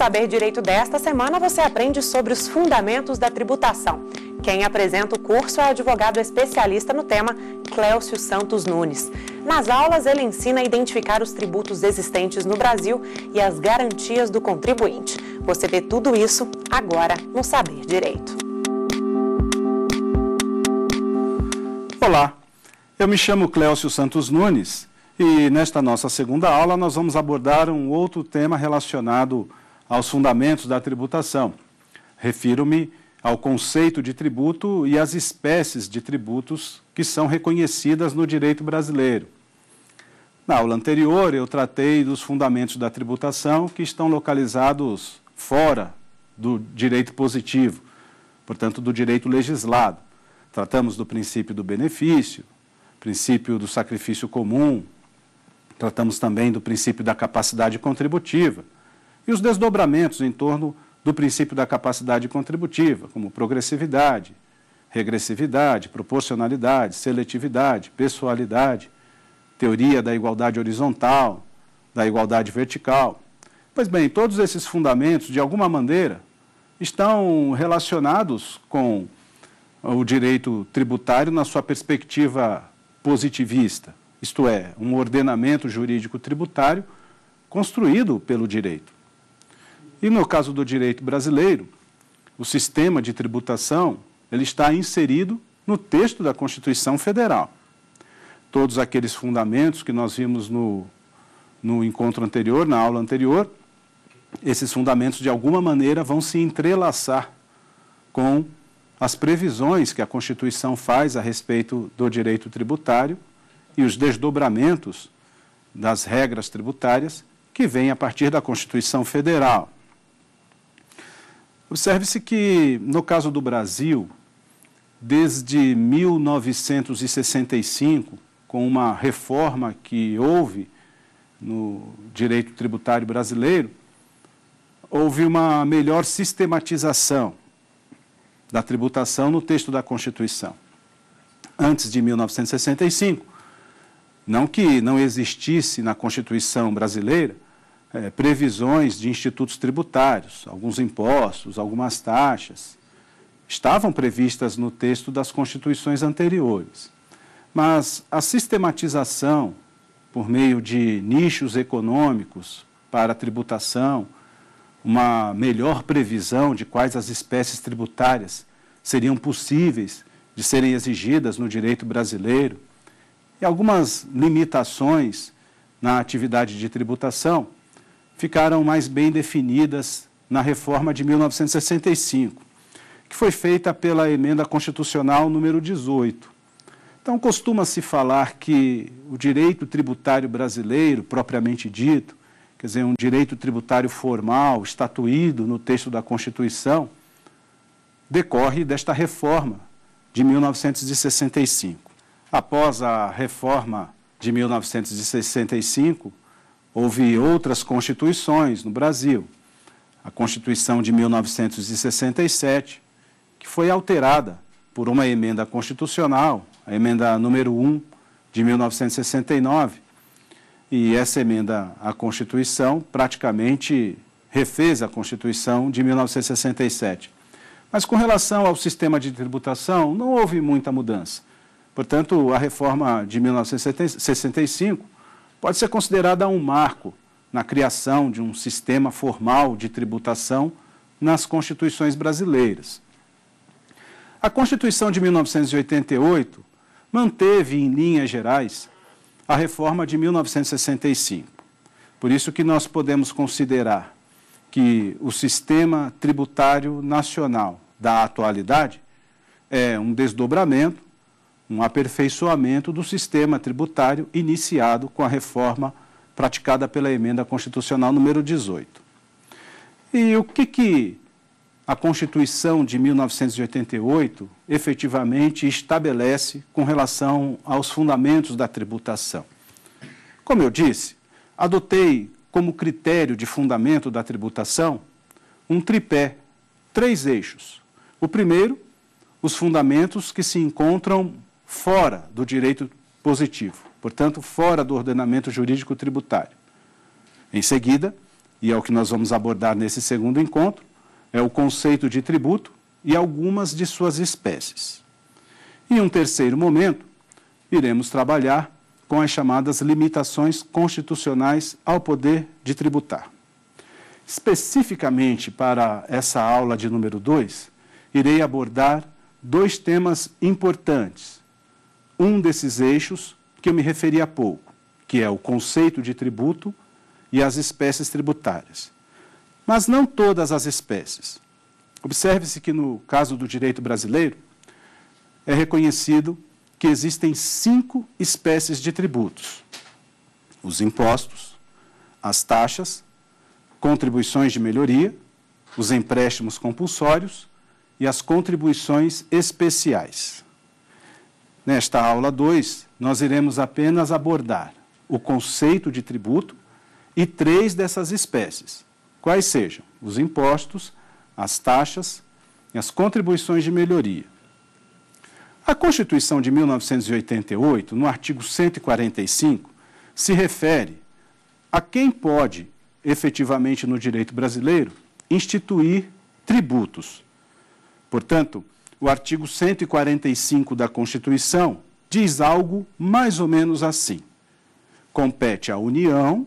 Saber Direito desta semana você aprende sobre os fundamentos da tributação. Quem apresenta o curso é o advogado especialista no tema, Clécio Santos Nunes. Nas aulas, ele ensina a identificar os tributos existentes no Brasil e as garantias do contribuinte. Você vê tudo isso agora no Saber Direito. Olá, eu me chamo Clécio Santos Nunes e nesta nossa segunda aula nós vamos abordar um outro tema relacionado aos fundamentos da tributação. Refiro-me ao conceito de tributo e às espécies de tributos que são reconhecidas no direito brasileiro. Na aula anterior, eu tratei dos fundamentos da tributação que estão localizados fora do direito positivo, portanto, do direito legislado. Tratamos do princípio do benefício, princípio do sacrifício comum, tratamos também do princípio da capacidade contributiva e os desdobramentos em torno do princípio da capacidade contributiva, como progressividade, regressividade, proporcionalidade, seletividade, pessoalidade, teoria da igualdade horizontal, da igualdade vertical. Pois bem, todos esses fundamentos, de alguma maneira, estão relacionados com o direito tributário na sua perspectiva positivista, isto é, um ordenamento jurídico tributário construído pelo direito. E no caso do direito brasileiro, o sistema de tributação ele está inserido no texto da Constituição Federal. Todos aqueles fundamentos que nós vimos no, no encontro anterior, na aula anterior, esses fundamentos de alguma maneira vão se entrelaçar com as previsões que a Constituição faz a respeito do direito tributário e os desdobramentos das regras tributárias que vêm a partir da Constituição Federal. Observe-se que, no caso do Brasil, desde 1965, com uma reforma que houve no direito tributário brasileiro, houve uma melhor sistematização da tributação no texto da Constituição. Antes de 1965, não que não existisse na Constituição brasileira é, previsões de institutos tributários, alguns impostos, algumas taxas, estavam previstas no texto das constituições anteriores. Mas a sistematização, por meio de nichos econômicos para tributação, uma melhor previsão de quais as espécies tributárias seriam possíveis de serem exigidas no direito brasileiro, e algumas limitações na atividade de tributação ficaram mais bem definidas na reforma de 1965, que foi feita pela emenda constitucional número 18. Então, costuma-se falar que o direito tributário brasileiro, propriamente dito, quer dizer, um direito tributário formal, estatuído no texto da Constituição, decorre desta reforma de 1965. Após a reforma de 1965, Houve outras constituições no Brasil. A Constituição de 1967, que foi alterada por uma emenda constitucional, a emenda número 1 de 1969. E essa emenda à Constituição praticamente refez a Constituição de 1967. Mas com relação ao sistema de tributação, não houve muita mudança. Portanto, a reforma de 1965 pode ser considerada um marco na criação de um sistema formal de tributação nas constituições brasileiras. A Constituição de 1988 manteve, em linhas gerais, a reforma de 1965. Por isso que nós podemos considerar que o sistema tributário nacional da atualidade é um desdobramento um aperfeiçoamento do sistema tributário iniciado com a reforma praticada pela emenda constitucional número 18. E o que, que a Constituição de 1988 efetivamente estabelece com relação aos fundamentos da tributação? Como eu disse, adotei como critério de fundamento da tributação um tripé, três eixos. O primeiro, os fundamentos que se encontram fora do direito positivo, portanto, fora do ordenamento jurídico tributário. Em seguida, e é o que nós vamos abordar nesse segundo encontro, é o conceito de tributo e algumas de suas espécies. Em um terceiro momento, iremos trabalhar com as chamadas limitações constitucionais ao poder de tributar. Especificamente para essa aula de número 2, irei abordar dois temas importantes um desses eixos que eu me referi há pouco, que é o conceito de tributo e as espécies tributárias. Mas não todas as espécies. Observe-se que, no caso do direito brasileiro, é reconhecido que existem cinco espécies de tributos: os impostos, as taxas, contribuições de melhoria, os empréstimos compulsórios e as contribuições especiais. Nesta aula 2, nós iremos apenas abordar o conceito de tributo e três dessas espécies, quais sejam os impostos, as taxas e as contribuições de melhoria. A Constituição de 1988, no artigo 145, se refere a quem pode, efetivamente no direito brasileiro, instituir tributos. Portanto, o artigo 145 da Constituição diz algo mais ou menos assim: compete à União,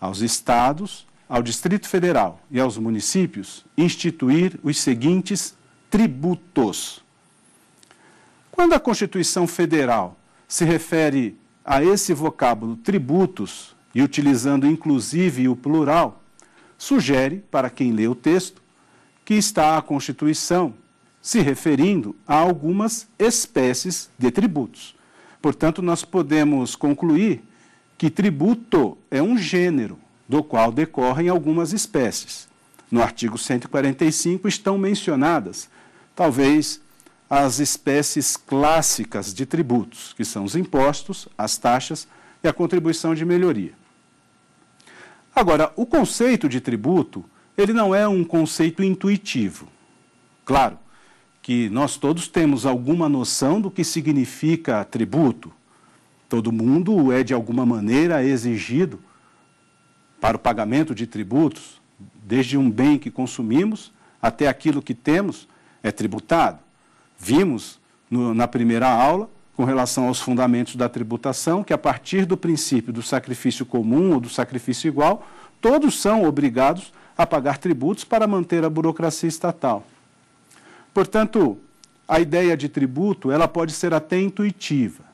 aos Estados, ao Distrito Federal e aos municípios instituir os seguintes tributos. Quando a Constituição Federal se refere a esse vocábulo tributos, e utilizando inclusive o plural, sugere, para quem lê o texto, que está a Constituição se referindo a algumas espécies de tributos. Portanto, nós podemos concluir que tributo é um gênero do qual decorrem algumas espécies. No artigo 145 estão mencionadas, talvez, as espécies clássicas de tributos, que são os impostos, as taxas e a contribuição de melhoria. Agora, o conceito de tributo, ele não é um conceito intuitivo. Claro, que nós todos temos alguma noção do que significa tributo. Todo mundo é, de alguma maneira, exigido para o pagamento de tributos, desde um bem que consumimos até aquilo que temos é tributado. Vimos no, na primeira aula, com relação aos fundamentos da tributação, que a partir do princípio do sacrifício comum ou do sacrifício igual, todos são obrigados a pagar tributos para manter a burocracia estatal. Portanto, a ideia de tributo ela pode ser até intuitiva.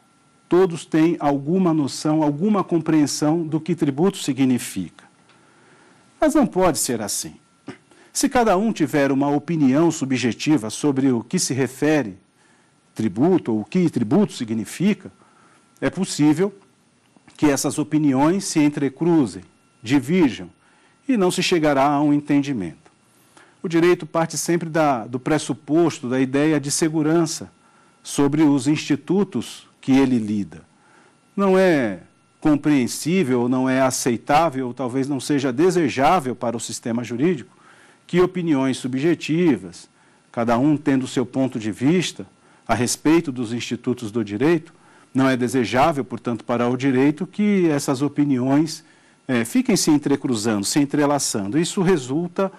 Todos têm alguma noção, alguma compreensão do que tributo significa. Mas não pode ser assim. Se cada um tiver uma opinião subjetiva sobre o que se refere tributo ou o que tributo significa, é possível que essas opiniões se entrecruzem, divirjam e não se chegará a um entendimento. O direito parte sempre da, do pressuposto, da ideia de segurança sobre os institutos que ele lida. Não é compreensível, não é aceitável, ou talvez não seja desejável para o sistema jurídico que opiniões subjetivas, cada um tendo seu ponto de vista a respeito dos institutos do direito, não é desejável, portanto, para o direito que essas opiniões é, fiquem se entrecruzando, se entrelaçando. Isso resulta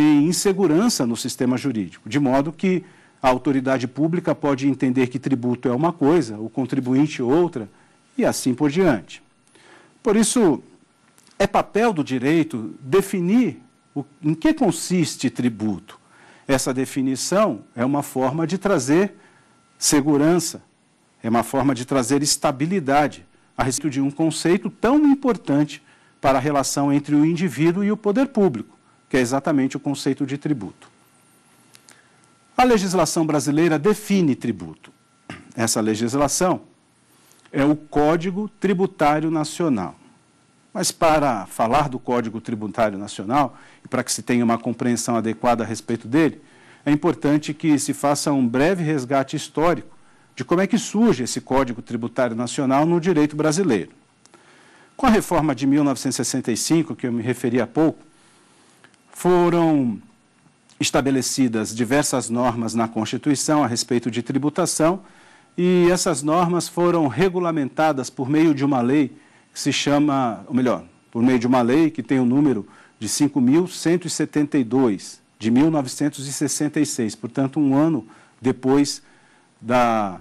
em insegurança no sistema jurídico, de modo que a autoridade pública pode entender que tributo é uma coisa, o contribuinte outra, e assim por diante. Por isso, é papel do direito definir o, em que consiste tributo. Essa definição é uma forma de trazer segurança, é uma forma de trazer estabilidade a respeito de um conceito tão importante para a relação entre o indivíduo e o poder público que é exatamente o conceito de tributo. A legislação brasileira define tributo. Essa legislação é o Código Tributário Nacional. Mas para falar do Código Tributário Nacional e para que se tenha uma compreensão adequada a respeito dele, é importante que se faça um breve resgate histórico de como é que surge esse Código Tributário Nacional no direito brasileiro. Com a reforma de 1965, que eu me referi há pouco, foram estabelecidas diversas normas na Constituição a respeito de tributação e essas normas foram regulamentadas por meio de uma lei que se chama, ou melhor, por meio de uma lei que tem o número de 5.172 de 1966, portanto, um ano depois da,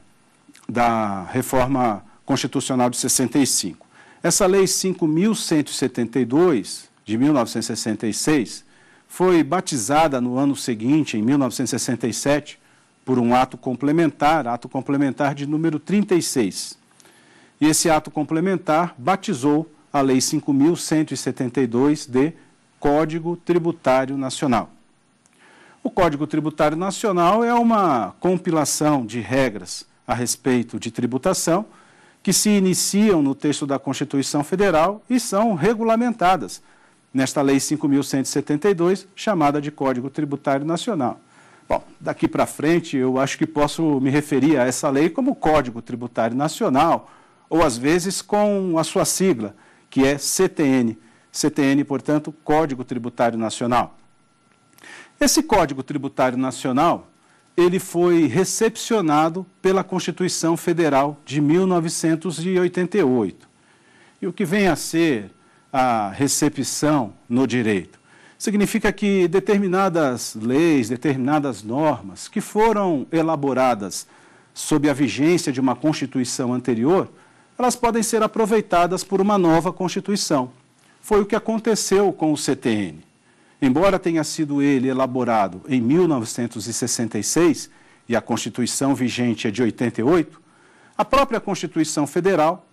da reforma constitucional de 65. Essa lei 5.172 de 1966 foi batizada no ano seguinte, em 1967, por um ato complementar, ato complementar de número 36. E esse ato complementar batizou a Lei 5.172 de Código Tributário Nacional. O Código Tributário Nacional é uma compilação de regras a respeito de tributação que se iniciam no texto da Constituição Federal e são regulamentadas nesta Lei 5.172, chamada de Código Tributário Nacional. Bom, daqui para frente eu acho que posso me referir a essa lei como Código Tributário Nacional, ou às vezes com a sua sigla, que é CTN. CTN, portanto, Código Tributário Nacional. Esse Código Tributário Nacional, ele foi recepcionado pela Constituição Federal de 1988. E o que vem a ser a recepção no direito. Significa que determinadas leis, determinadas normas que foram elaboradas sob a vigência de uma Constituição anterior, elas podem ser aproveitadas por uma nova Constituição. Foi o que aconteceu com o CTN. Embora tenha sido ele elaborado em 1966 e a Constituição vigente é de 88, a própria Constituição Federal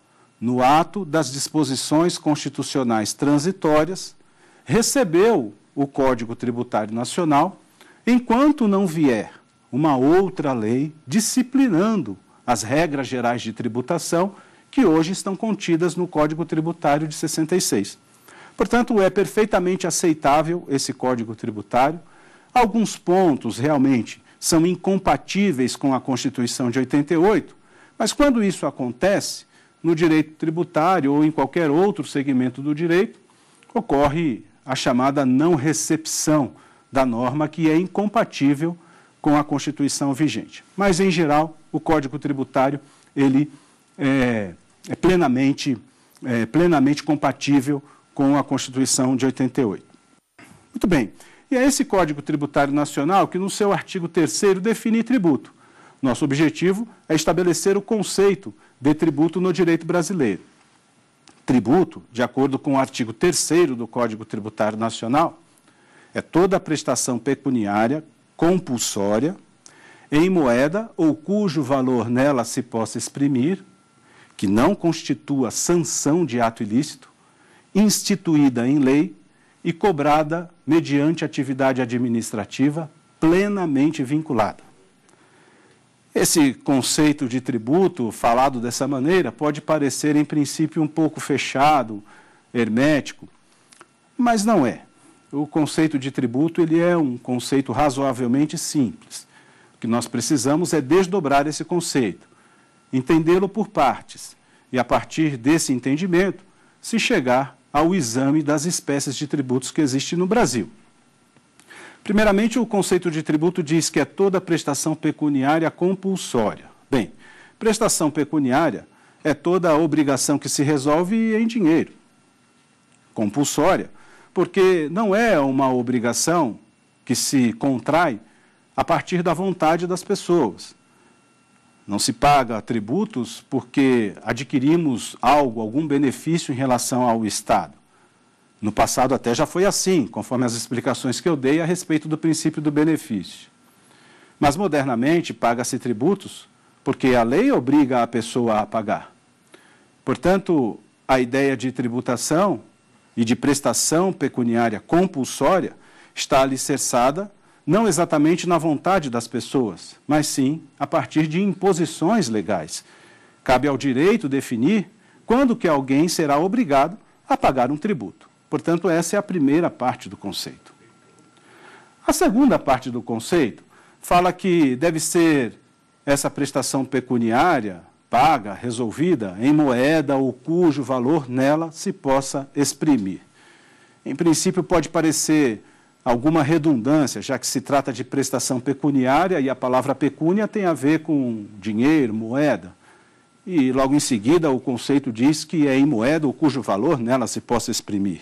no ato das disposições constitucionais transitórias, recebeu o Código Tributário Nacional, enquanto não vier uma outra lei disciplinando as regras gerais de tributação que hoje estão contidas no Código Tributário de 66. Portanto, é perfeitamente aceitável esse Código Tributário. Alguns pontos realmente são incompatíveis com a Constituição de 88, mas quando isso acontece, no direito tributário ou em qualquer outro segmento do direito, ocorre a chamada não recepção da norma, que é incompatível com a Constituição vigente. Mas, em geral, o Código Tributário ele é, é plenamente, é, plenamente compatível com a Constituição de 88. Muito bem. E é esse Código Tributário Nacional que, no seu artigo 3 define tributo. Nosso objetivo é estabelecer o conceito de tributo no direito brasileiro. Tributo, de acordo com o artigo 3 do Código Tributário Nacional, é toda a prestação pecuniária compulsória em moeda ou cujo valor nela se possa exprimir, que não constitua sanção de ato ilícito, instituída em lei e cobrada mediante atividade administrativa plenamente vinculada. Esse conceito de tributo, falado dessa maneira, pode parecer, em princípio, um pouco fechado, hermético, mas não é. O conceito de tributo ele é um conceito razoavelmente simples. O que nós precisamos é desdobrar esse conceito, entendê-lo por partes, e a partir desse entendimento, se chegar ao exame das espécies de tributos que existem no Brasil. Primeiramente, o conceito de tributo diz que é toda prestação pecuniária compulsória. Bem, prestação pecuniária é toda a obrigação que se resolve em dinheiro. Compulsória, porque não é uma obrigação que se contrai a partir da vontade das pessoas. Não se paga tributos porque adquirimos algo, algum benefício em relação ao Estado. No passado até já foi assim, conforme as explicações que eu dei a respeito do princípio do benefício. Mas modernamente paga-se tributos porque a lei obriga a pessoa a pagar. Portanto, a ideia de tributação e de prestação pecuniária compulsória está alicerçada não exatamente na vontade das pessoas, mas sim a partir de imposições legais. Cabe ao direito definir quando que alguém será obrigado a pagar um tributo. Portanto, essa é a primeira parte do conceito. A segunda parte do conceito fala que deve ser essa prestação pecuniária paga, resolvida, em moeda ou cujo valor nela se possa exprimir. Em princípio, pode parecer alguma redundância, já que se trata de prestação pecuniária e a palavra pecúnia tem a ver com dinheiro, moeda. E logo em seguida, o conceito diz que é em moeda ou cujo valor nela se possa exprimir.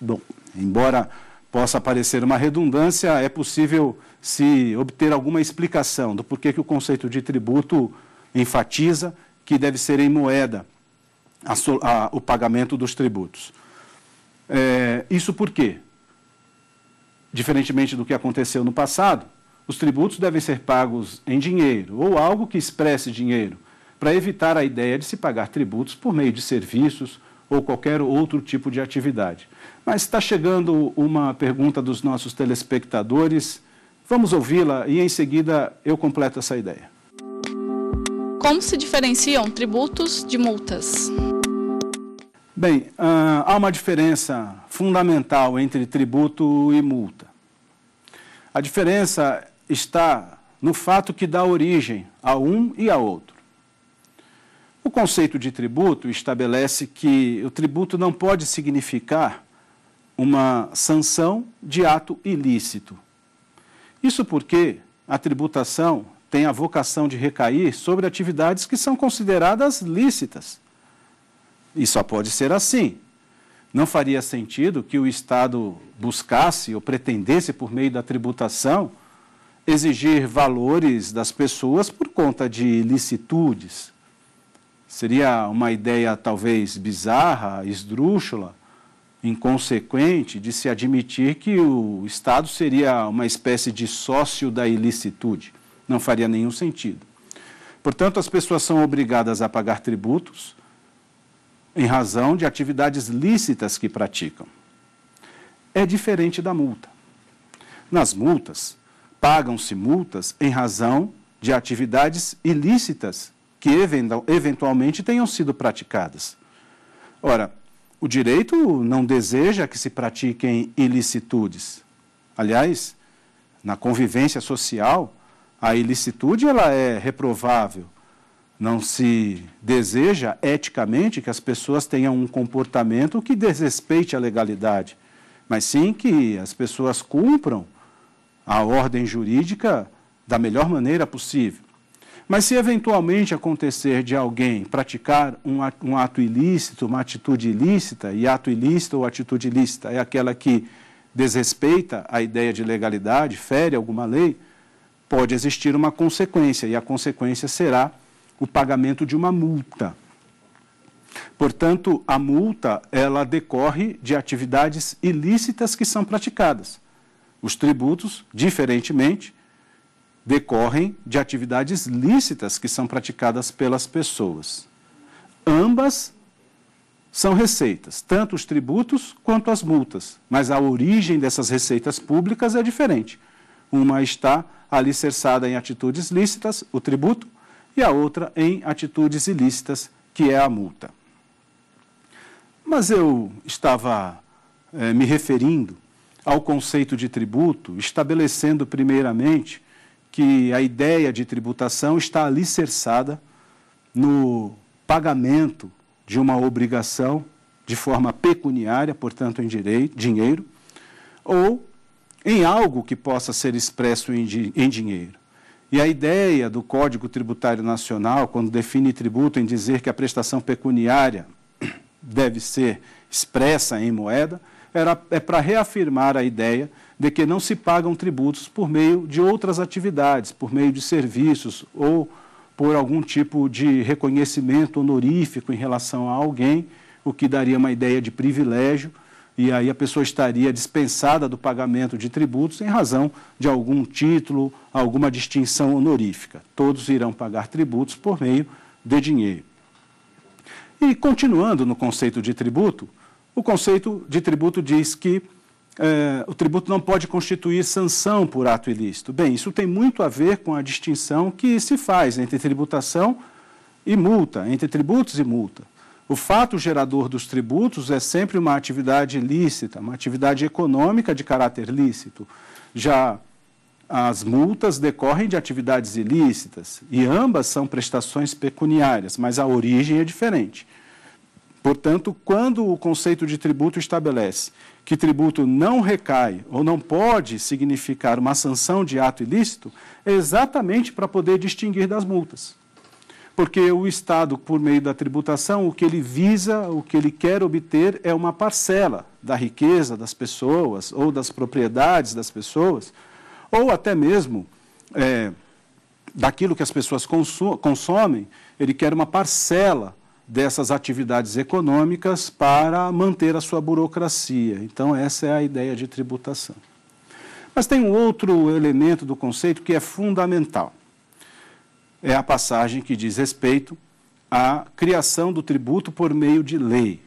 Bom, embora possa parecer uma redundância, é possível se obter alguma explicação do porquê que o conceito de tributo enfatiza que deve ser em moeda a, a, o pagamento dos tributos. É, isso porque, diferentemente do que aconteceu no passado, os tributos devem ser pagos em dinheiro ou algo que expresse dinheiro, para evitar a ideia de se pagar tributos por meio de serviços ou qualquer outro tipo de atividade. Mas está chegando uma pergunta dos nossos telespectadores. Vamos ouvi-la e em seguida eu completo essa ideia. Como se diferenciam tributos de multas? Bem, ah, há uma diferença fundamental entre tributo e multa. A diferença está no fato que dá origem a um e a outro. O conceito de tributo estabelece que o tributo não pode significar uma sanção de ato ilícito. Isso porque a tributação tem a vocação de recair sobre atividades que são consideradas lícitas. E só pode ser assim. Não faria sentido que o Estado buscasse ou pretendesse, por meio da tributação, exigir valores das pessoas por conta de ilicitudes Seria uma ideia talvez bizarra, esdrúxula, inconsequente de se admitir que o Estado seria uma espécie de sócio da ilicitude. Não faria nenhum sentido. Portanto, as pessoas são obrigadas a pagar tributos em razão de atividades lícitas que praticam. É diferente da multa. Nas multas, pagam-se multas em razão de atividades ilícitas que eventualmente tenham sido praticadas. Ora, o direito não deseja que se pratiquem ilicitudes. Aliás, na convivência social, a ilicitude ela é reprovável. Não se deseja eticamente que as pessoas tenham um comportamento que desrespeite a legalidade, mas sim que as pessoas cumpram a ordem jurídica da melhor maneira possível. Mas se eventualmente acontecer de alguém praticar um ato ilícito, uma atitude ilícita, e ato ilícito ou atitude ilícita é aquela que desrespeita a ideia de legalidade, fere alguma lei, pode existir uma consequência, e a consequência será o pagamento de uma multa. Portanto, a multa ela decorre de atividades ilícitas que são praticadas. Os tributos, diferentemente, decorrem de atividades lícitas que são praticadas pelas pessoas. Ambas são receitas, tanto os tributos quanto as multas, mas a origem dessas receitas públicas é diferente. Uma está alicerçada em atitudes lícitas, o tributo, e a outra em atitudes ilícitas, que é a multa. Mas eu estava eh, me referindo ao conceito de tributo, estabelecendo primeiramente que a ideia de tributação está alicerçada no pagamento de uma obrigação de forma pecuniária, portanto, em direito, dinheiro, ou em algo que possa ser expresso em, em dinheiro. E a ideia do Código Tributário Nacional, quando define tributo, em dizer que a prestação pecuniária deve ser expressa em moeda, era, é para reafirmar a ideia de que não se pagam tributos por meio de outras atividades, por meio de serviços ou por algum tipo de reconhecimento honorífico em relação a alguém, o que daria uma ideia de privilégio, e aí a pessoa estaria dispensada do pagamento de tributos em razão de algum título, alguma distinção honorífica. Todos irão pagar tributos por meio de dinheiro. E continuando no conceito de tributo, o conceito de tributo diz que é, o tributo não pode constituir sanção por ato ilícito. Bem, isso tem muito a ver com a distinção que se faz entre tributação e multa, entre tributos e multa. O fato gerador dos tributos é sempre uma atividade lícita, uma atividade econômica de caráter lícito. Já as multas decorrem de atividades ilícitas e ambas são prestações pecuniárias, mas a origem é diferente. Portanto, quando o conceito de tributo estabelece que tributo não recai ou não pode significar uma sanção de ato ilícito é exatamente para poder distinguir das multas. Porque o Estado, por meio da tributação, o que ele visa, o que ele quer obter é uma parcela da riqueza das pessoas ou das propriedades das pessoas, ou até mesmo é, daquilo que as pessoas consomem, ele quer uma parcela dessas atividades econômicas para manter a sua burocracia. Então, essa é a ideia de tributação. Mas tem um outro elemento do conceito que é fundamental. É a passagem que diz respeito à criação do tributo por meio de lei.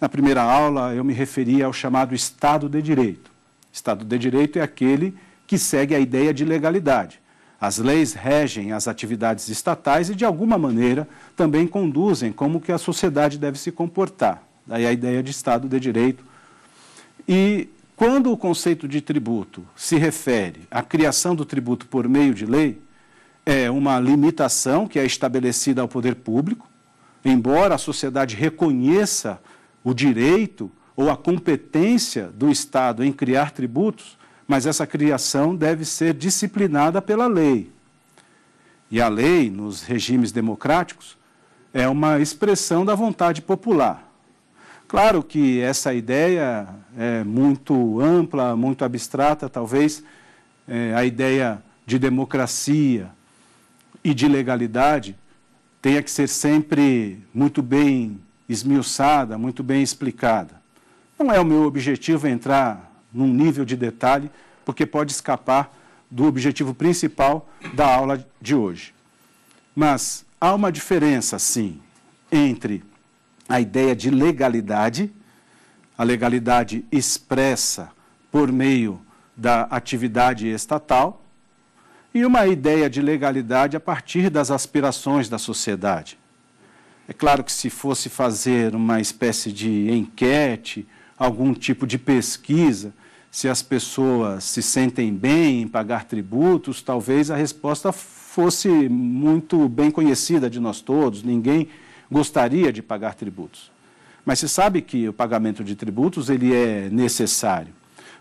Na primeira aula, eu me referi ao chamado Estado de Direito. Estado de Direito é aquele que segue a ideia de legalidade. As leis regem as atividades estatais e, de alguma maneira, também conduzem como que a sociedade deve se comportar. Daí a ideia de Estado de Direito. E quando o conceito de tributo se refere à criação do tributo por meio de lei, é uma limitação que é estabelecida ao poder público, embora a sociedade reconheça o direito ou a competência do Estado em criar tributos, mas essa criação deve ser disciplinada pela lei. E a lei, nos regimes democráticos, é uma expressão da vontade popular. Claro que essa ideia é muito ampla, muito abstrata, talvez é, a ideia de democracia e de legalidade tenha que ser sempre muito bem esmiuçada, muito bem explicada. Não é o meu objetivo entrar num nível de detalhe, porque pode escapar do objetivo principal da aula de hoje. Mas há uma diferença, sim, entre a ideia de legalidade, a legalidade expressa por meio da atividade estatal, e uma ideia de legalidade a partir das aspirações da sociedade. É claro que se fosse fazer uma espécie de enquete, algum tipo de pesquisa, se as pessoas se sentem bem em pagar tributos, talvez a resposta fosse muito bem conhecida de nós todos, ninguém gostaria de pagar tributos. Mas se sabe que o pagamento de tributos ele é necessário.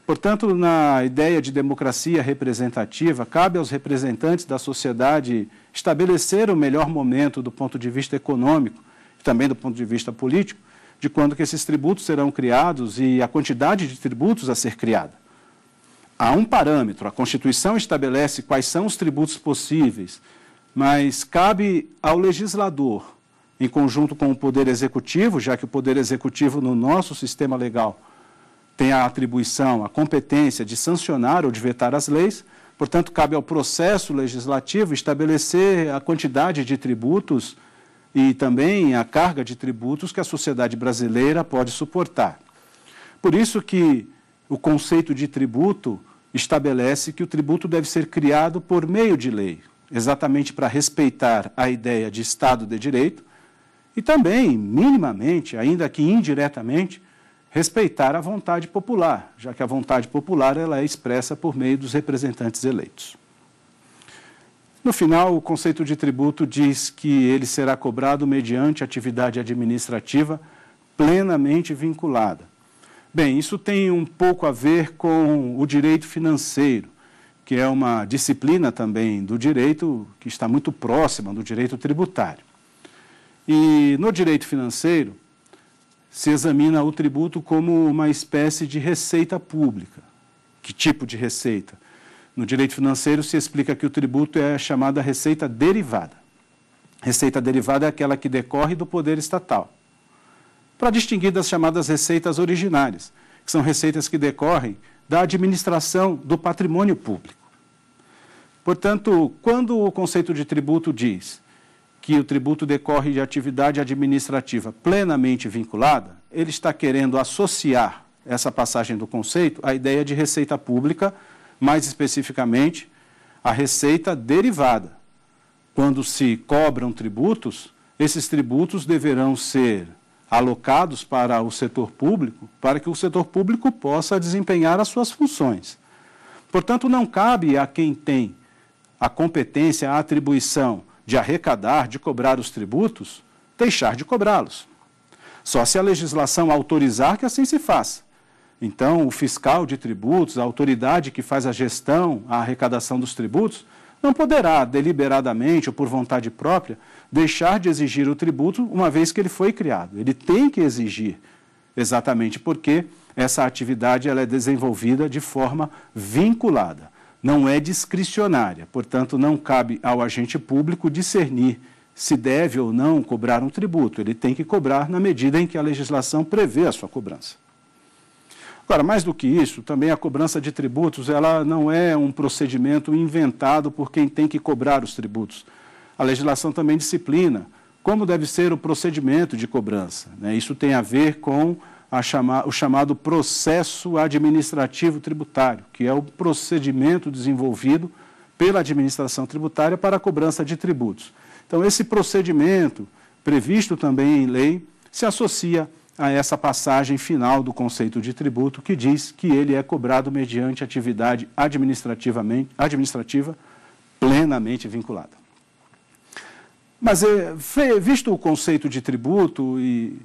Portanto, na ideia de democracia representativa, cabe aos representantes da sociedade estabelecer o melhor momento do ponto de vista econômico e também do ponto de vista político de quando que esses tributos serão criados e a quantidade de tributos a ser criada. Há um parâmetro, a Constituição estabelece quais são os tributos possíveis, mas cabe ao legislador, em conjunto com o Poder Executivo, já que o Poder Executivo no nosso sistema legal tem a atribuição, a competência de sancionar ou de vetar as leis, portanto, cabe ao processo legislativo estabelecer a quantidade de tributos e também a carga de tributos que a sociedade brasileira pode suportar. Por isso que o conceito de tributo estabelece que o tributo deve ser criado por meio de lei, exatamente para respeitar a ideia de Estado de Direito e também, minimamente, ainda que indiretamente, respeitar a vontade popular, já que a vontade popular ela é expressa por meio dos representantes eleitos. No final, o conceito de tributo diz que ele será cobrado mediante atividade administrativa plenamente vinculada. Bem, isso tem um pouco a ver com o direito financeiro, que é uma disciplina também do direito que está muito próxima do direito tributário. E no direito financeiro, se examina o tributo como uma espécie de receita pública. Que tipo de receita? No direito financeiro se explica que o tributo é chamada receita derivada. Receita derivada é aquela que decorre do poder estatal. Para distinguir das chamadas receitas originárias, que são receitas que decorrem da administração do patrimônio público. Portanto, quando o conceito de tributo diz que o tributo decorre de atividade administrativa plenamente vinculada, ele está querendo associar essa passagem do conceito à ideia de receita pública mais especificamente, a receita derivada. Quando se cobram tributos, esses tributos deverão ser alocados para o setor público, para que o setor público possa desempenhar as suas funções. Portanto, não cabe a quem tem a competência, a atribuição de arrecadar, de cobrar os tributos, deixar de cobrá-los. Só se a legislação autorizar que assim se faça. Então, o fiscal de tributos, a autoridade que faz a gestão, a arrecadação dos tributos, não poderá, deliberadamente ou por vontade própria, deixar de exigir o tributo uma vez que ele foi criado. Ele tem que exigir, exatamente porque essa atividade ela é desenvolvida de forma vinculada, não é discricionária. Portanto, não cabe ao agente público discernir se deve ou não cobrar um tributo. Ele tem que cobrar na medida em que a legislação prevê a sua cobrança. Agora, mais do que isso, também a cobrança de tributos, ela não é um procedimento inventado por quem tem que cobrar os tributos. A legislação também disciplina como deve ser o procedimento de cobrança. Né? Isso tem a ver com a chama, o chamado processo administrativo tributário, que é o procedimento desenvolvido pela administração tributária para a cobrança de tributos. Então, esse procedimento, previsto também em lei, se associa a essa passagem final do conceito de tributo, que diz que ele é cobrado mediante atividade administrativamente, administrativa plenamente vinculada. Mas, eh, visto o conceito de tributo, e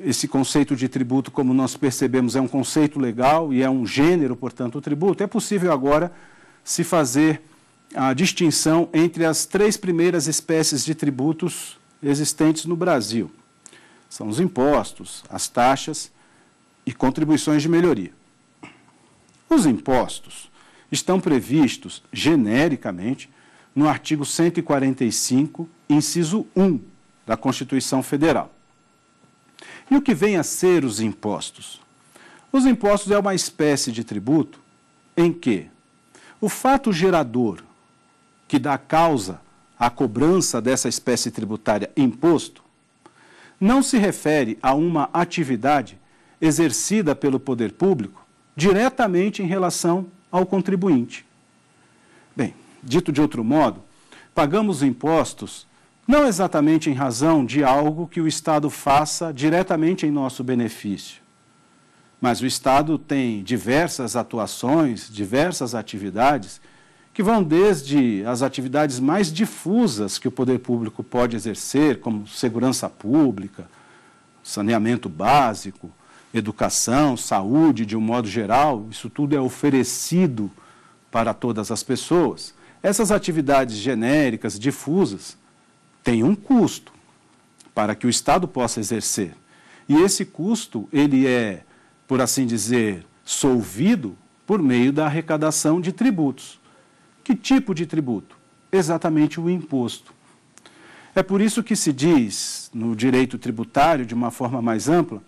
esse conceito de tributo, como nós percebemos, é um conceito legal e é um gênero, portanto, o tributo, é possível agora se fazer a distinção entre as três primeiras espécies de tributos existentes no Brasil. São os impostos, as taxas e contribuições de melhoria. Os impostos estão previstos genericamente no artigo 145, inciso 1 da Constituição Federal. E o que vem a ser os impostos? Os impostos é uma espécie de tributo em que o fato gerador que dá causa à cobrança dessa espécie tributária imposto não se refere a uma atividade exercida pelo poder público diretamente em relação ao contribuinte. Bem, dito de outro modo, pagamos impostos não exatamente em razão de algo que o Estado faça diretamente em nosso benefício. Mas o Estado tem diversas atuações, diversas atividades que vão desde as atividades mais difusas que o poder público pode exercer, como segurança pública, saneamento básico, educação, saúde, de um modo geral, isso tudo é oferecido para todas as pessoas. Essas atividades genéricas, difusas, têm um custo para que o Estado possa exercer. E esse custo, ele é, por assim dizer, solvido por meio da arrecadação de tributos. Que tipo de tributo? Exatamente o imposto. É por isso que se diz, no direito tributário, de uma forma mais ampla,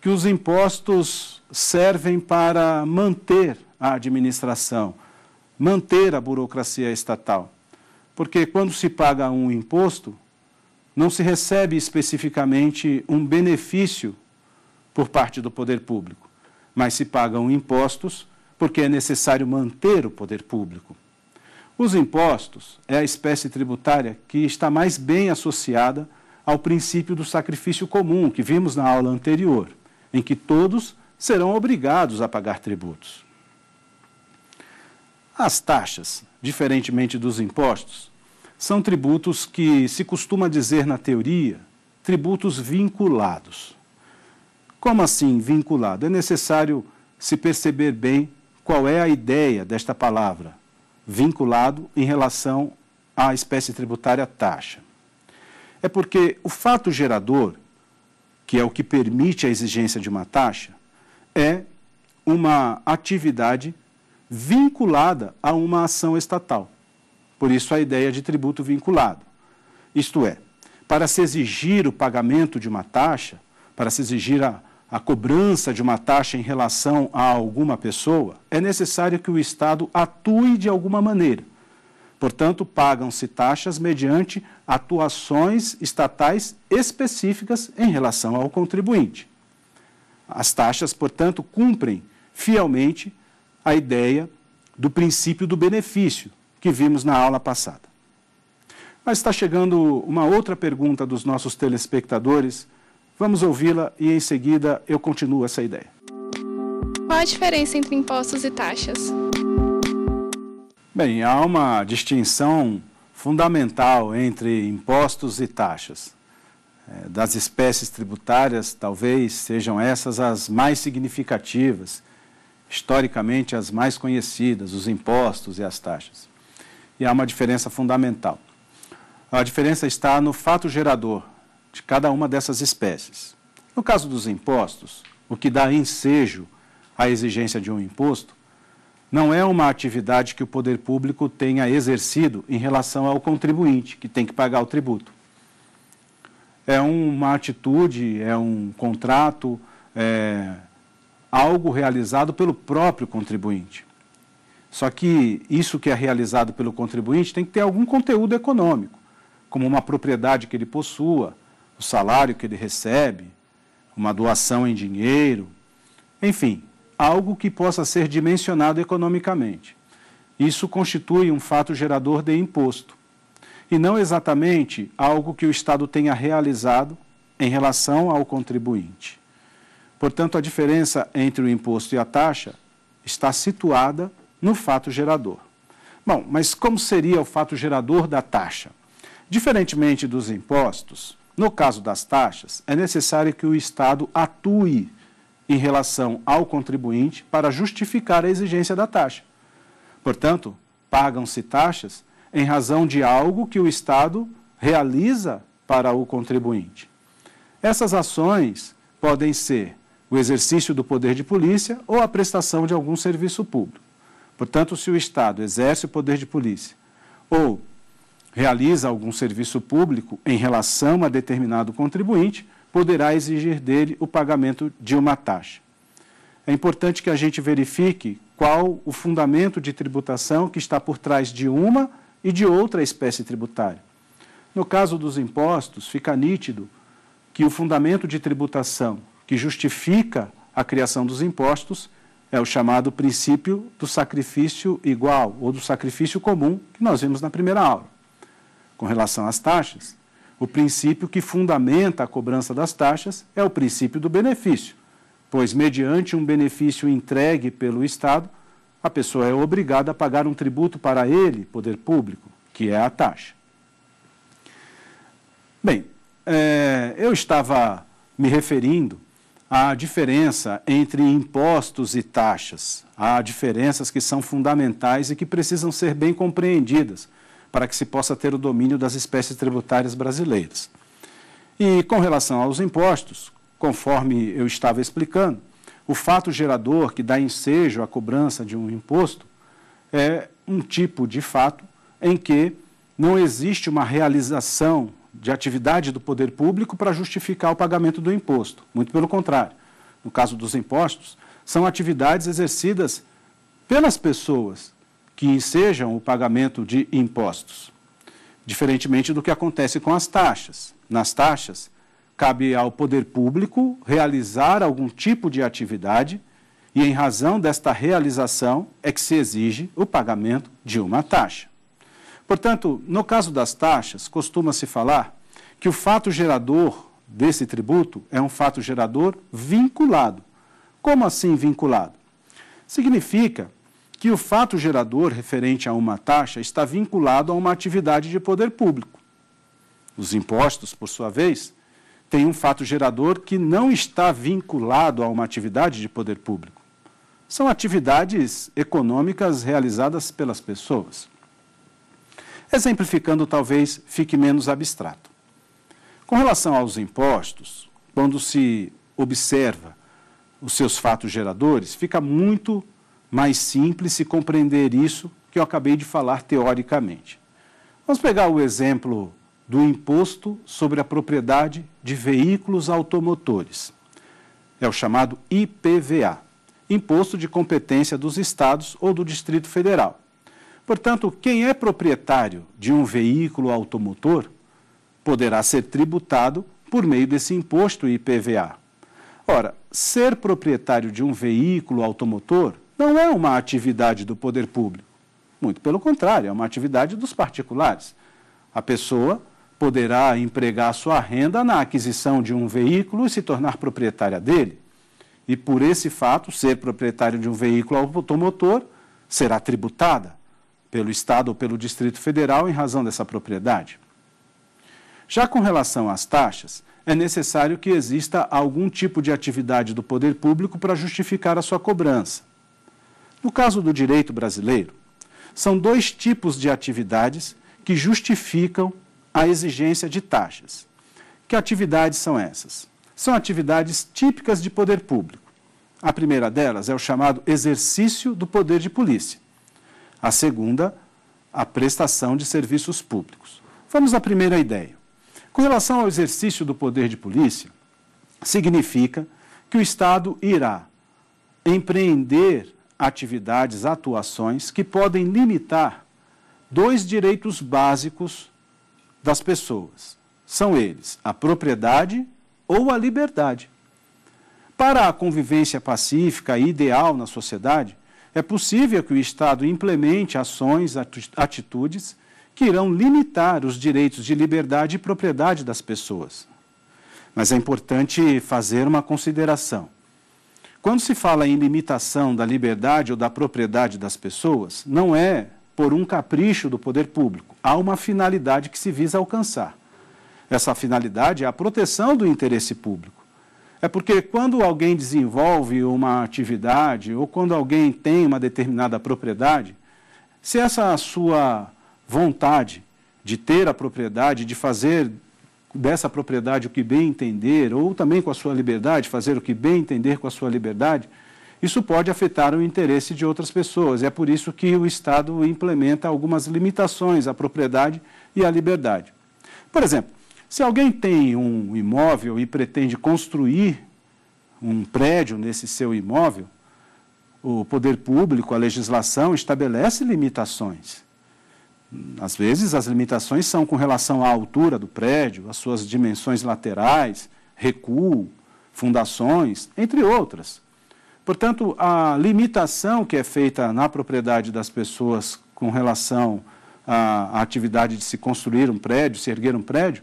que os impostos servem para manter a administração, manter a burocracia estatal. Porque quando se paga um imposto, não se recebe especificamente um benefício por parte do poder público, mas se pagam impostos porque é necessário manter o poder público. Os impostos é a espécie tributária que está mais bem associada ao princípio do sacrifício comum que vimos na aula anterior, em que todos serão obrigados a pagar tributos. As taxas, diferentemente dos impostos, são tributos que se costuma dizer na teoria tributos vinculados. Como assim vinculado? É necessário se perceber bem qual é a ideia desta palavra, vinculado em relação à espécie tributária taxa. É porque o fato gerador, que é o que permite a exigência de uma taxa, é uma atividade vinculada a uma ação estatal. Por isso a ideia de tributo vinculado. Isto é, para se exigir o pagamento de uma taxa, para se exigir a, a cobrança de uma taxa em relação a alguma pessoa, é necessário que o Estado atue de alguma maneira. Portanto, pagam-se taxas mediante atuações estatais específicas em relação ao contribuinte. As taxas, portanto, cumprem fielmente a ideia do princípio do benefício que vimos na aula passada. Mas está chegando uma outra pergunta dos nossos telespectadores Vamos ouvi-la e em seguida eu continuo essa ideia. Qual a diferença entre impostos e taxas? Bem, há uma distinção fundamental entre impostos e taxas. É, das espécies tributárias, talvez sejam essas as mais significativas, historicamente as mais conhecidas, os impostos e as taxas. E há uma diferença fundamental. A diferença está no fato gerador, de cada uma dessas espécies. No caso dos impostos, o que dá ensejo à exigência de um imposto não é uma atividade que o poder público tenha exercido em relação ao contribuinte, que tem que pagar o tributo. É uma atitude, é um contrato, é algo realizado pelo próprio contribuinte. Só que isso que é realizado pelo contribuinte tem que ter algum conteúdo econômico, como uma propriedade que ele possua, o salário que ele recebe, uma doação em dinheiro, enfim, algo que possa ser dimensionado economicamente. Isso constitui um fato gerador de imposto, e não exatamente algo que o Estado tenha realizado em relação ao contribuinte. Portanto, a diferença entre o imposto e a taxa está situada no fato gerador. Bom, mas como seria o fato gerador da taxa? Diferentemente dos impostos, no caso das taxas, é necessário que o Estado atue em relação ao contribuinte para justificar a exigência da taxa. Portanto, pagam-se taxas em razão de algo que o Estado realiza para o contribuinte. Essas ações podem ser o exercício do poder de polícia ou a prestação de algum serviço público. Portanto, se o Estado exerce o poder de polícia ou realiza algum serviço público em relação a determinado contribuinte, poderá exigir dele o pagamento de uma taxa. É importante que a gente verifique qual o fundamento de tributação que está por trás de uma e de outra espécie tributária. No caso dos impostos, fica nítido que o fundamento de tributação que justifica a criação dos impostos é o chamado princípio do sacrifício igual ou do sacrifício comum que nós vimos na primeira aula com relação às taxas, o princípio que fundamenta a cobrança das taxas é o princípio do benefício, pois, mediante um benefício entregue pelo Estado, a pessoa é obrigada a pagar um tributo para ele, poder público, que é a taxa. Bem, é, eu estava me referindo à diferença entre impostos e taxas. Há diferenças que são fundamentais e que precisam ser bem compreendidas para que se possa ter o domínio das espécies tributárias brasileiras. E com relação aos impostos, conforme eu estava explicando, o fato gerador que dá ensejo à cobrança de um imposto é um tipo de fato em que não existe uma realização de atividade do poder público para justificar o pagamento do imposto. Muito pelo contrário. No caso dos impostos, são atividades exercidas pelas pessoas que sejam o pagamento de impostos, diferentemente do que acontece com as taxas. Nas taxas, cabe ao poder público realizar algum tipo de atividade e, em razão desta realização, é que se exige o pagamento de uma taxa. Portanto, no caso das taxas, costuma-se falar que o fato gerador desse tributo é um fato gerador vinculado. Como assim vinculado? Significa que o fato gerador referente a uma taxa está vinculado a uma atividade de poder público. Os impostos, por sua vez, têm um fato gerador que não está vinculado a uma atividade de poder público. São atividades econômicas realizadas pelas pessoas. Exemplificando, talvez fique menos abstrato. Com relação aos impostos, quando se observa os seus fatos geradores, fica muito mais simples se compreender isso que eu acabei de falar teoricamente. Vamos pegar o exemplo do imposto sobre a propriedade de veículos automotores. É o chamado IPVA, Imposto de Competência dos Estados ou do Distrito Federal. Portanto, quem é proprietário de um veículo automotor poderá ser tributado por meio desse imposto IPVA. Ora, ser proprietário de um veículo automotor não é uma atividade do poder público. Muito pelo contrário, é uma atividade dos particulares. A pessoa poderá empregar sua renda na aquisição de um veículo e se tornar proprietária dele. E por esse fato, ser proprietário de um veículo automotor será tributada pelo Estado ou pelo Distrito Federal em razão dessa propriedade. Já com relação às taxas, é necessário que exista algum tipo de atividade do poder público para justificar a sua cobrança. No caso do direito brasileiro, são dois tipos de atividades que justificam a exigência de taxas. Que atividades são essas? São atividades típicas de poder público. A primeira delas é o chamado exercício do poder de polícia. A segunda, a prestação de serviços públicos. Vamos à primeira ideia. Com relação ao exercício do poder de polícia, significa que o Estado irá empreender atividades, atuações que podem limitar dois direitos básicos das pessoas. São eles a propriedade ou a liberdade. Para a convivência pacífica e ideal na sociedade, é possível que o Estado implemente ações, atitudes que irão limitar os direitos de liberdade e propriedade das pessoas. Mas é importante fazer uma consideração. Quando se fala em limitação da liberdade ou da propriedade das pessoas, não é por um capricho do poder público. Há uma finalidade que se visa alcançar. Essa finalidade é a proteção do interesse público. É porque quando alguém desenvolve uma atividade ou quando alguém tem uma determinada propriedade, se essa sua vontade de ter a propriedade, de fazer dessa propriedade o que bem entender, ou também com a sua liberdade, fazer o que bem entender com a sua liberdade, isso pode afetar o interesse de outras pessoas. É por isso que o Estado implementa algumas limitações à propriedade e à liberdade. Por exemplo, se alguém tem um imóvel e pretende construir um prédio nesse seu imóvel, o poder público, a legislação estabelece limitações. Às vezes, as limitações são com relação à altura do prédio, às suas dimensões laterais, recuo, fundações, entre outras. Portanto, a limitação que é feita na propriedade das pessoas com relação à, atividade de se construir um prédio, se erguer um prédio,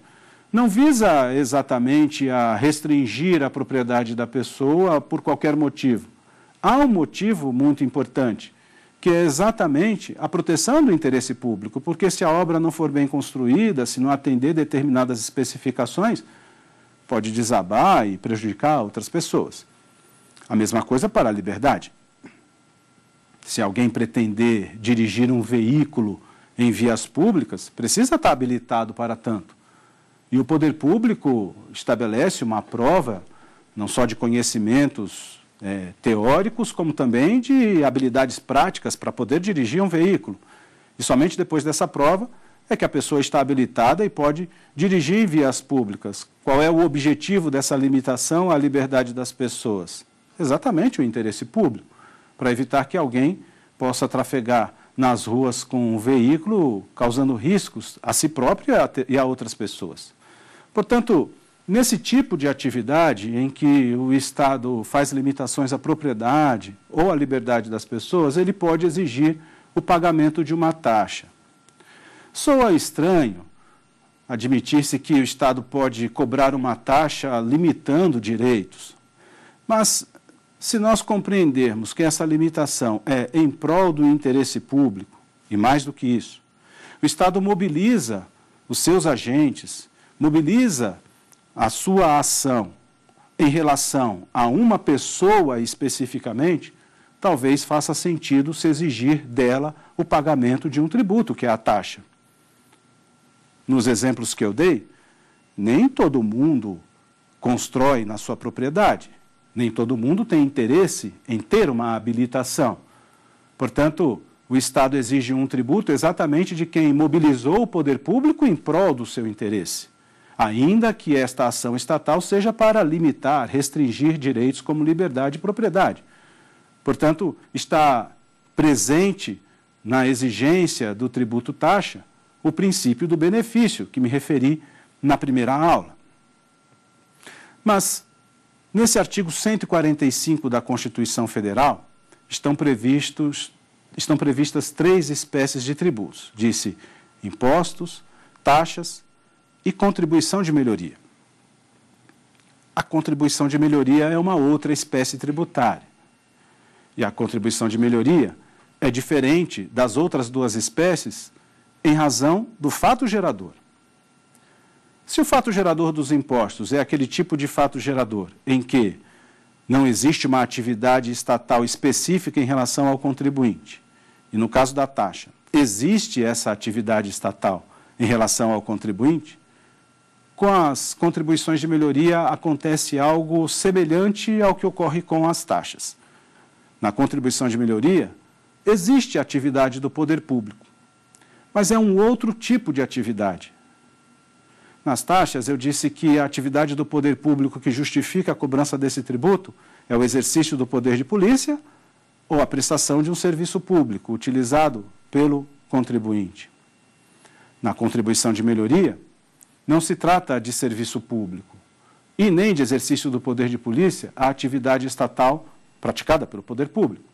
não visa exatamente a restringir a propriedade da pessoa por qualquer motivo. Há um motivo muito importante, que é exatamente a proteção do interesse público, porque se a obra não for bem construída, se não atender determinadas especificações, pode desabar e prejudicar outras pessoas. A mesma coisa para a liberdade. Se alguém pretender dirigir um veículo em vias públicas, precisa estar habilitado para tanto. E o poder público estabelece uma prova, não só de conhecimentos é, teóricos, como também de habilidades práticas para poder dirigir um veículo. E somente depois dessa prova é que a pessoa está habilitada e pode dirigir vias públicas. Qual é o objetivo dessa limitação à liberdade das pessoas? Exatamente o interesse público, para evitar que alguém possa trafegar nas ruas com um veículo, causando riscos a si próprio e a outras pessoas. Portanto, Nesse tipo de atividade, em que o Estado faz limitações à propriedade ou à liberdade das pessoas, ele pode exigir o pagamento de uma taxa. Soa estranho admitir-se que o Estado pode cobrar uma taxa limitando direitos, mas se nós compreendermos que essa limitação é em prol do interesse público, e mais do que isso, o Estado mobiliza os seus agentes, mobiliza a sua ação em relação a uma pessoa especificamente, talvez faça sentido se exigir dela o pagamento de um tributo, que é a taxa. Nos exemplos que eu dei, nem todo mundo constrói na sua propriedade, nem todo mundo tem interesse em ter uma habilitação. Portanto, o Estado exige um tributo exatamente de quem mobilizou o poder público em prol do seu interesse ainda que esta ação estatal seja para limitar, restringir direitos como liberdade e propriedade. Portanto, está presente na exigência do tributo taxa o princípio do benefício, que me referi na primeira aula. Mas, nesse artigo 145 da Constituição Federal, estão, previstos, estão previstas três espécies de tributos: disse impostos, taxas e contribuição de melhoria. A contribuição de melhoria é uma outra espécie tributária. E a contribuição de melhoria é diferente das outras duas espécies em razão do fato gerador. Se o fato gerador dos impostos é aquele tipo de fato gerador em que não existe uma atividade estatal específica em relação ao contribuinte, e no caso da taxa, existe essa atividade estatal em relação ao contribuinte, com as contribuições de melhoria acontece algo semelhante ao que ocorre com as taxas. Na contribuição de melhoria, existe a atividade do poder público, mas é um outro tipo de atividade. Nas taxas, eu disse que a atividade do poder público que justifica a cobrança desse tributo é o exercício do poder de polícia ou a prestação de um serviço público utilizado pelo contribuinte. Na contribuição de melhoria, não se trata de serviço público e nem de exercício do poder de polícia a atividade estatal praticada pelo poder público,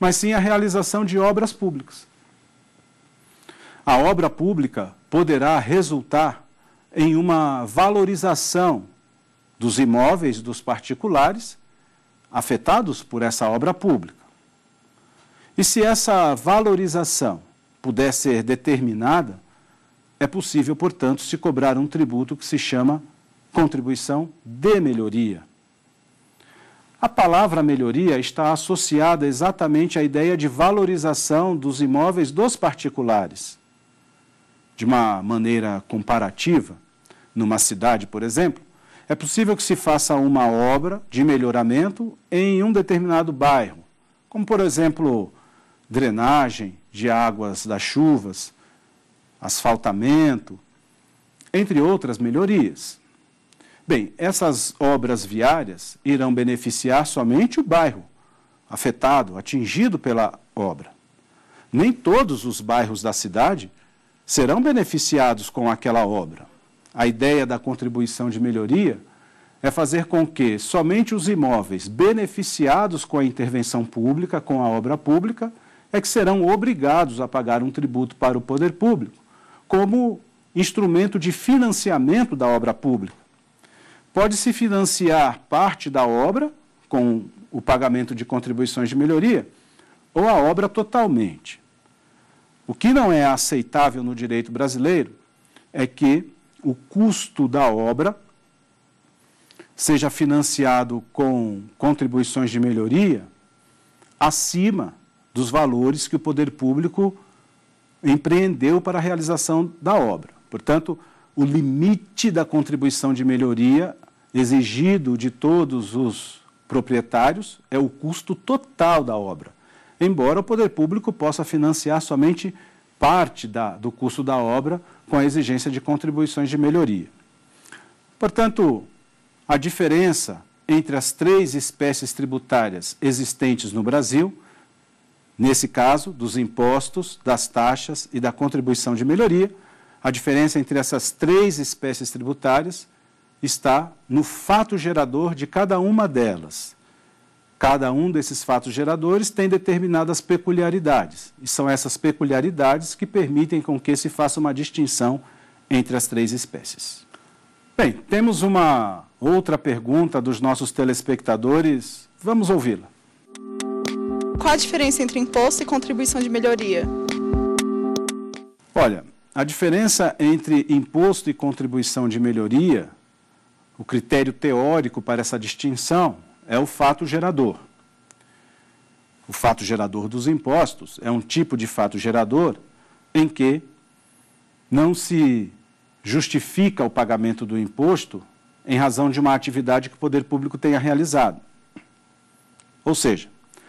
mas sim a realização de obras públicas. A obra pública poderá resultar em uma valorização dos imóveis dos particulares afetados por essa obra pública. E se essa valorização puder ser determinada é possível, portanto, se cobrar um tributo que se chama contribuição de melhoria. A palavra melhoria está associada exatamente à ideia de valorização dos imóveis dos particulares. De uma maneira comparativa, numa cidade, por exemplo, é possível que se faça uma obra de melhoramento em um determinado bairro, como, por exemplo, drenagem de águas das chuvas, asfaltamento, entre outras melhorias. Bem, essas obras viárias irão beneficiar somente o bairro afetado, atingido pela obra. Nem todos os bairros da cidade serão beneficiados com aquela obra. A ideia da contribuição de melhoria é fazer com que somente os imóveis beneficiados com a intervenção pública, com a obra pública, é que serão obrigados a pagar um tributo para o poder público como instrumento de financiamento da obra pública. Pode-se financiar parte da obra com o pagamento de contribuições de melhoria ou a obra totalmente. O que não é aceitável no direito brasileiro é que o custo da obra seja financiado com contribuições de melhoria acima dos valores que o poder público empreendeu para a realização da obra. Portanto, o limite da contribuição de melhoria exigido de todos os proprietários é o custo total da obra. Embora o poder público possa financiar somente parte da, do custo da obra com a exigência de contribuições de melhoria. Portanto, a diferença entre as três espécies tributárias existentes no Brasil Nesse caso, dos impostos, das taxas e da contribuição de melhoria, a diferença entre essas três espécies tributárias está no fato gerador de cada uma delas. Cada um desses fatos geradores tem determinadas peculiaridades, e são essas peculiaridades que permitem com que se faça uma distinção entre as três espécies. Bem, temos uma outra pergunta dos nossos telespectadores. Vamos ouvi-la. Qual a diferença entre imposto e contribuição de melhoria? Olha, a diferença entre imposto e contribuição de melhoria, o critério teórico para essa distinção é o fato gerador. O fato gerador dos impostos é um tipo de fato gerador em que não se justifica o pagamento do imposto em razão de uma atividade que o poder público tenha realizado. Ou seja,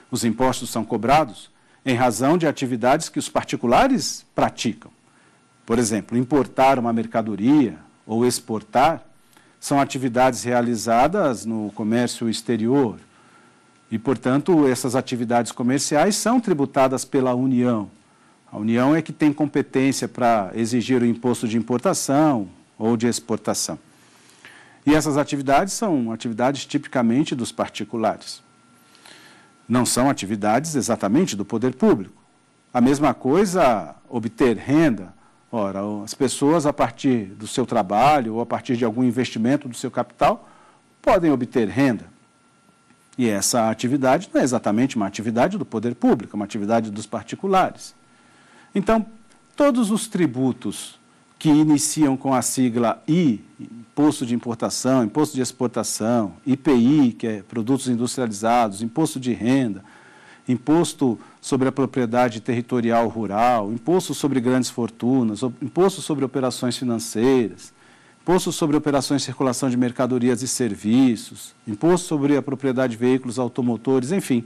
os impostos são cobrados em razão de atividades que os particulares praticam. Por exemplo, importar uma mercadoria ou exportar são atividades realizadas no comércio exterior. E, portanto, essas atividades comerciais são tributadas pela União. A União é que tem competência para exigir o imposto de importação ou de exportação. E essas atividades são atividades tipicamente dos particulares. Não são atividades exatamente do poder público. A mesma coisa, obter renda. Ora, as pessoas, a partir do seu trabalho ou a partir de algum investimento do seu capital, podem obter renda. E essa atividade não é exatamente uma atividade do poder público, é uma atividade dos particulares. Então, todos os tributos que iniciam com a sigla I, imposto de importação, imposto de exportação, IPI, que é produtos industrializados, imposto de renda, imposto sobre a propriedade territorial rural, imposto sobre grandes fortunas, imposto sobre operações financeiras, imposto sobre operações de circulação de mercadorias e serviços, imposto sobre a propriedade de veículos automotores, enfim,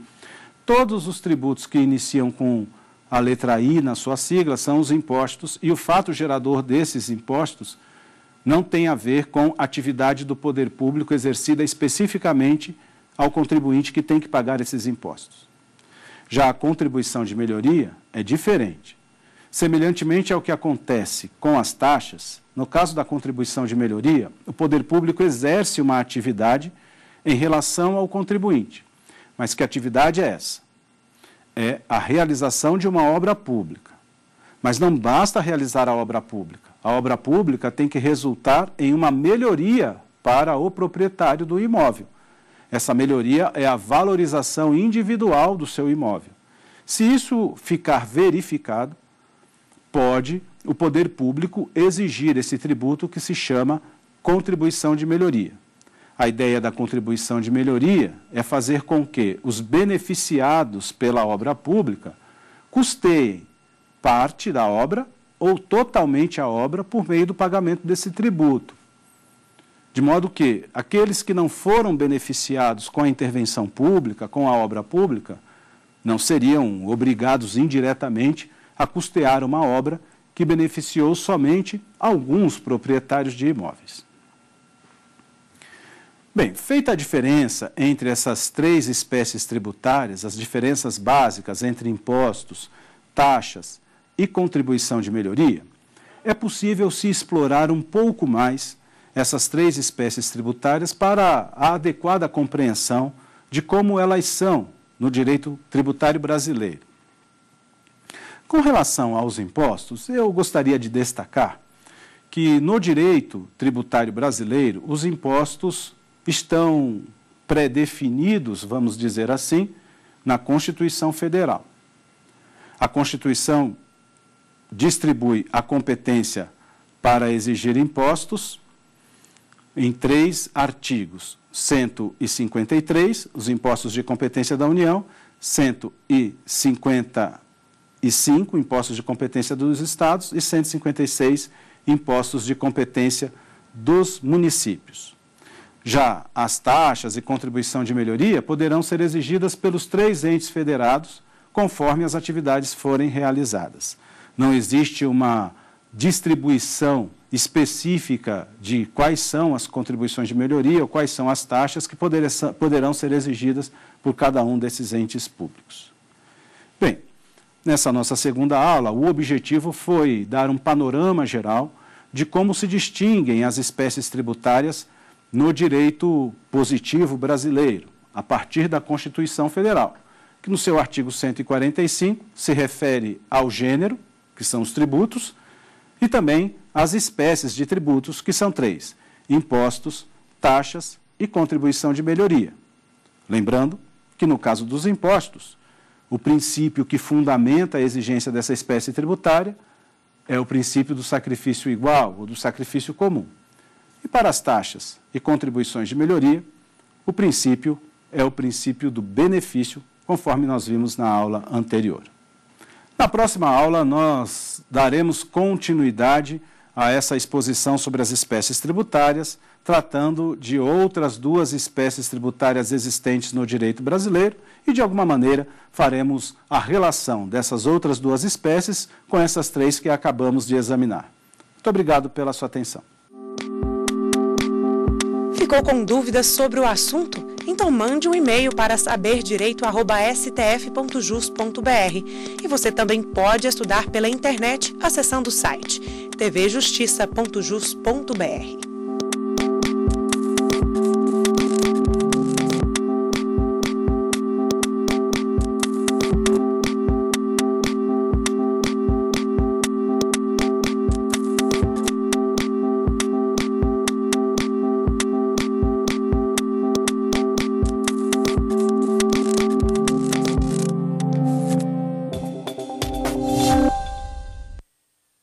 todos os tributos que iniciam com a letra I na sua sigla, são os impostos, e o fato gerador desses impostos não tem a ver com atividade do poder público exercida especificamente ao contribuinte que tem que pagar esses impostos. Já a contribuição de melhoria é diferente. Semelhantemente ao que acontece com as taxas, no caso da contribuição de melhoria, o poder público exerce uma atividade em relação ao contribuinte. Mas que atividade é essa? é a realização de uma obra pública. Mas não basta realizar a obra pública. A obra pública tem que resultar em uma melhoria para o proprietário do imóvel. Essa melhoria é a valorização individual do seu imóvel. Se isso ficar verificado, pode o poder público exigir esse tributo que se chama contribuição de melhoria a ideia da contribuição de melhoria é fazer com que os beneficiados pela obra pública custeiem parte da obra ou totalmente a obra por meio do pagamento desse tributo. De modo que aqueles que não foram beneficiados com a intervenção pública, com a obra pública, não seriam obrigados indiretamente a custear uma obra que beneficiou somente alguns proprietários de imóveis. Bem, feita a diferença entre essas três espécies tributárias, as diferenças básicas entre impostos, taxas e contribuição de melhoria, é possível se explorar um pouco mais essas três espécies tributárias para a adequada compreensão de como elas são no direito tributário brasileiro. Com relação aos impostos, eu gostaria de destacar que no direito tributário brasileiro, os impostos estão pré-definidos, vamos dizer assim, na Constituição Federal. A Constituição distribui a competência para exigir impostos em três artigos: 153, os impostos de competência da União, 155, impostos de competência dos estados e 156, impostos de competência dos municípios. Já as taxas e contribuição de melhoria poderão ser exigidas pelos três entes federados, conforme as atividades forem realizadas. Não existe uma distribuição específica de quais são as contribuições de melhoria ou quais são as taxas que poderão ser exigidas por cada um desses entes públicos. Bem, nessa nossa segunda aula, o objetivo foi dar um panorama geral de como se distinguem as espécies tributárias no direito positivo brasileiro, a partir da Constituição Federal, que no seu artigo 145 se refere ao gênero, que são os tributos, e também às espécies de tributos, que são três: impostos, taxas e contribuição de melhoria. Lembrando que, no caso dos impostos, o princípio que fundamenta a exigência dessa espécie tributária é o princípio do sacrifício igual ou do sacrifício comum. E para as taxas e contribuições de melhoria, o princípio é o princípio do benefício, conforme nós vimos na aula anterior. Na próxima aula, nós daremos continuidade a essa exposição sobre as espécies tributárias, tratando de outras duas espécies tributárias existentes no direito brasileiro e, de alguma maneira, faremos a relação dessas outras duas espécies com essas três que acabamos de examinar. Muito obrigado pela sua atenção. Ficou com dúvidas sobre o assunto? Então mande um e-mail para saberdireito@stf.jus.br. E você também pode estudar pela internet acessando o site tvjustiça.jus.br.